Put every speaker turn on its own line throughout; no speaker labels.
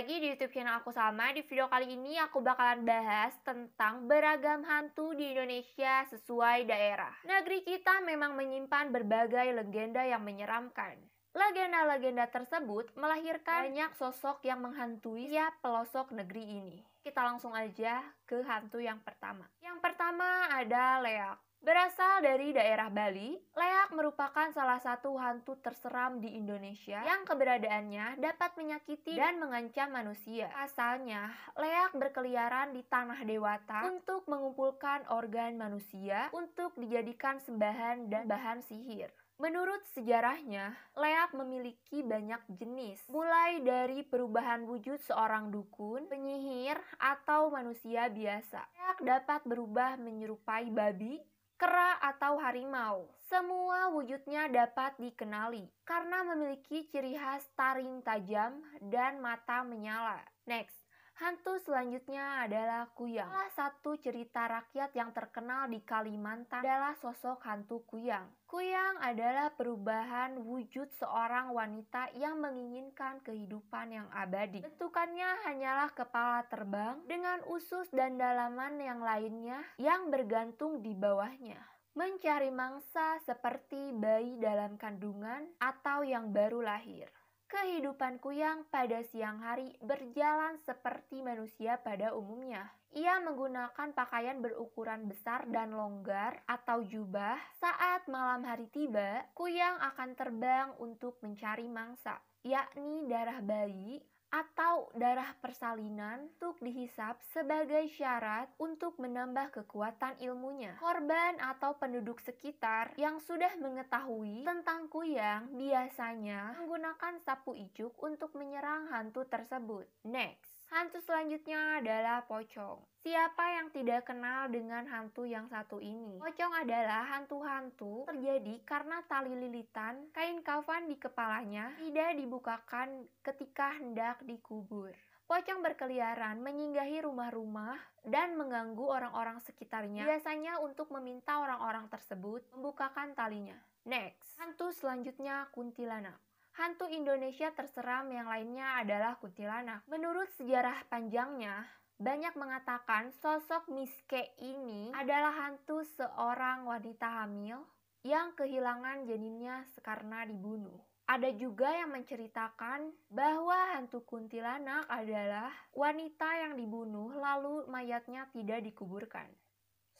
lagi di YouTube channel aku sama. Di video kali ini aku bakalan bahas tentang beragam hantu di Indonesia sesuai daerah. Negeri kita memang menyimpan berbagai legenda yang menyeramkan. Legenda-legenda tersebut melahirkan banyak sosok yang menghantui setiap pelosok negeri ini. Kita langsung aja ke hantu yang pertama. Yang pertama ada Leak. Berasal dari daerah Bali, leak merupakan salah satu hantu terseram di Indonesia yang keberadaannya dapat menyakiti dan mengancam manusia. Asalnya, leak berkeliaran di tanah dewata untuk mengumpulkan organ manusia untuk dijadikan sembahan dan bahan sihir. Menurut sejarahnya, leak memiliki banyak jenis, mulai dari perubahan wujud seorang dukun, penyihir, atau manusia biasa. Leak dapat berubah menyerupai babi, kera atau harimau. Semua wujudnya dapat dikenali karena memiliki ciri khas taring tajam dan mata menyala. Next, Hantu selanjutnya adalah Kuyang. Salah satu cerita rakyat yang terkenal di Kalimantan adalah sosok hantu Kuyang. Kuyang adalah perubahan wujud seorang wanita yang menginginkan kehidupan yang abadi. Bentukannya hanyalah kepala terbang dengan usus dan dalaman yang lainnya yang bergantung di bawahnya mencari mangsa seperti bayi dalam kandungan atau yang baru lahir. Kehidupanku yang pada siang hari berjalan seperti manusia pada umumnya. Ia menggunakan pakaian berukuran besar dan longgar atau jubah. Saat malam hari tiba, kuyang akan terbang untuk mencari mangsa, yakni darah bayi atau darah persalinan untuk dihisap sebagai syarat untuk menambah kekuatan ilmunya. Korban atau penduduk sekitar yang sudah mengetahui tentang kuyang biasanya menggunakan sapu ijuk untuk menyerang hantu tersebut. Next, Hantu selanjutnya adalah pocong. Siapa yang tidak kenal dengan hantu yang satu ini? Pocong adalah hantu-hantu terjadi karena tali lilitan kain kafan di kepalanya tidak dibukakan ketika hendak dikubur. Pocong berkeliaran menyinggahi rumah-rumah dan mengganggu orang-orang sekitarnya, biasanya untuk meminta orang-orang tersebut membukakan talinya. Next, hantu selanjutnya kuntilanak hantu Indonesia terseram yang lainnya adalah kuntilanak. Menurut sejarah panjangnya, banyak mengatakan sosok Miske ini adalah hantu seorang wanita hamil yang kehilangan janinnya karena dibunuh. Ada juga yang menceritakan bahwa hantu kuntilanak adalah wanita yang dibunuh lalu mayatnya tidak dikuburkan.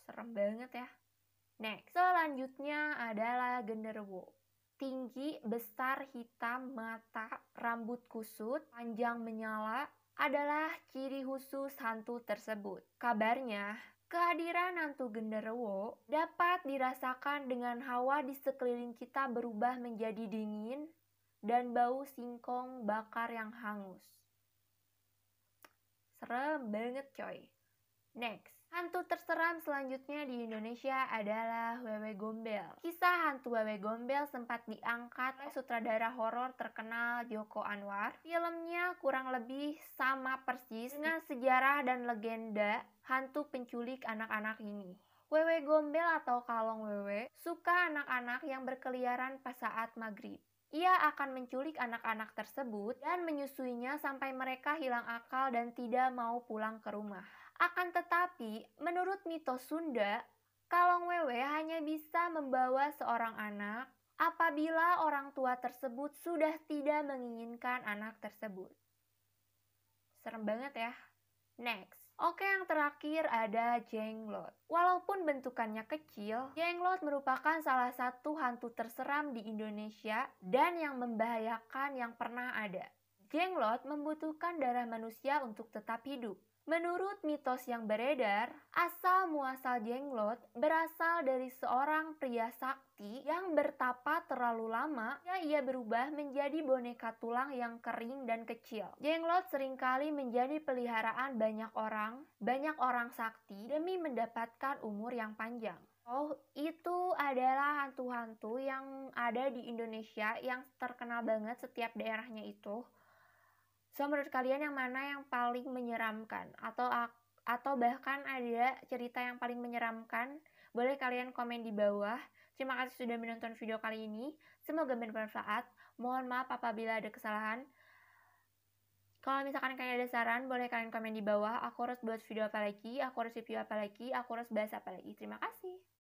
Serem banget ya. Next, selanjutnya adalah genderwo tinggi, besar, hitam, mata, rambut kusut, panjang menyala, adalah ciri khusus hantu tersebut. Kabarnya, kehadiran hantu genderuwo dapat dirasakan dengan hawa di sekeliling kita berubah menjadi dingin dan bau singkong bakar yang hangus. Serem banget coy. Next. Hantu terseram selanjutnya di Indonesia adalah Wewe Gombel. Kisah hantu Wewe Gombel sempat diangkat oleh sutradara horor terkenal Joko Anwar. Filmnya kurang lebih sama persis dengan sejarah dan legenda hantu penculik anak-anak ini. Wewe Gombel atau Kalong Wewe suka anak-anak yang berkeliaran pas saat maghrib. Ia akan menculik anak-anak tersebut dan menyusuinya sampai mereka hilang akal dan tidak mau pulang ke rumah. Akan tetapi, menurut mitos Sunda, kalong wewe hanya bisa membawa seorang anak apabila orang tua tersebut sudah tidak menginginkan anak tersebut. Serem banget ya. Next. Oke, yang terakhir ada jenglot. Walaupun bentukannya kecil, jenglot merupakan salah satu hantu terseram di Indonesia dan yang membahayakan yang pernah ada. Jenglot membutuhkan darah manusia untuk tetap hidup. Menurut mitos yang beredar, asal muasal jenglot berasal dari seorang pria sakti yang bertapa terlalu lama ya ia berubah menjadi boneka tulang yang kering dan kecil. Jenglot seringkali menjadi peliharaan banyak orang, banyak orang sakti demi mendapatkan umur yang panjang. Oh, itu adalah hantu-hantu yang ada di Indonesia yang terkenal banget setiap daerahnya itu So menurut kalian yang mana yang paling menyeramkan atau atau bahkan ada cerita yang paling menyeramkan? Boleh kalian komen di bawah. Terima kasih sudah menonton video kali ini. Semoga bermanfaat. Mohon maaf apabila ada kesalahan. Kalau misalkan kalian ada saran, boleh kalian komen di bawah. Aku harus buat video apa lagi, aku harus review apa lagi, aku harus bahas apa lagi. Terima kasih.